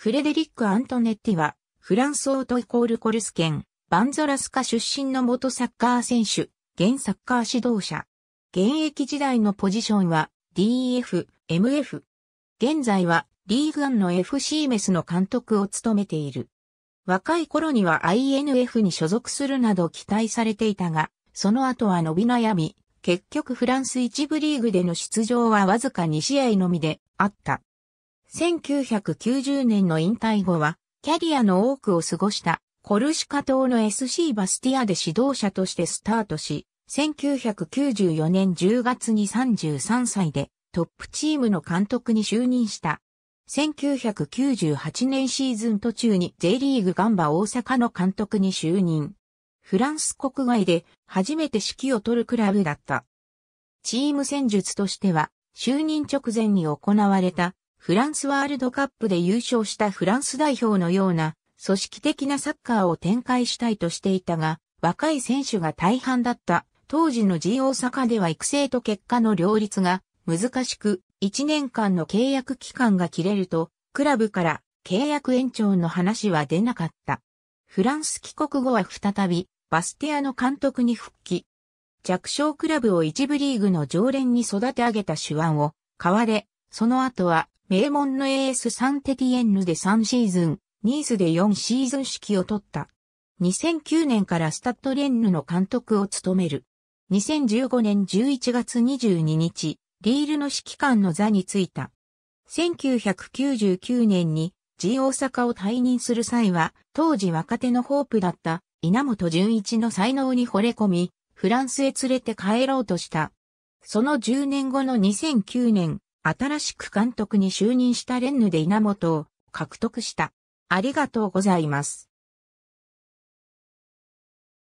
フレデリック・アントネッティは、フランスオートイコールコルス県、バンゾラスカ出身の元サッカー選手、現サッカー指導者。現役時代のポジションは、DF、MF。現在は、リーグアンの FC メスの監督を務めている。若い頃には INF に所属するなど期待されていたが、その後は伸び悩み、結局フランス一部リーグでの出場はわずか2試合のみであった。1990年の引退後は、キャリアの多くを過ごしたコルシカ島の SC バスティアで指導者としてスタートし、1994年10月に33歳でトップチームの監督に就任した。1998年シーズン途中に J リーグガンバ大阪の監督に就任。フランス国外で初めて指揮を取るクラブだった。チーム戦術としては、就任直前に行われたフランスワールドカップで優勝したフランス代表のような組織的なサッカーを展開したいとしていたが、若い選手が大半だった当時の G 大阪では育成と結果の両立が難しく、1年間の契約期間が切れると、クラブから契約延長の話は出なかった。フランス帰国後は再び、バスティアの監督に復帰。弱小クラブを一部リーグの常連に育て上げた手腕を、買われ、その後は名門のエースサンテティエンヌで3シーズン、ニースで4シーズン指揮を取った。2009年からスタッドレンヌの監督を務める。2015年11月22日、リールの指揮官の座に就いた。1999年に G 大阪を退任する際は、当時若手のホープだった稲本純一の才能に惚れ込み、フランスへ連れて帰ろうとした。その10年後の2009年、新しく監督に就任したレンヌで稲本を獲得した。ありがとうございます。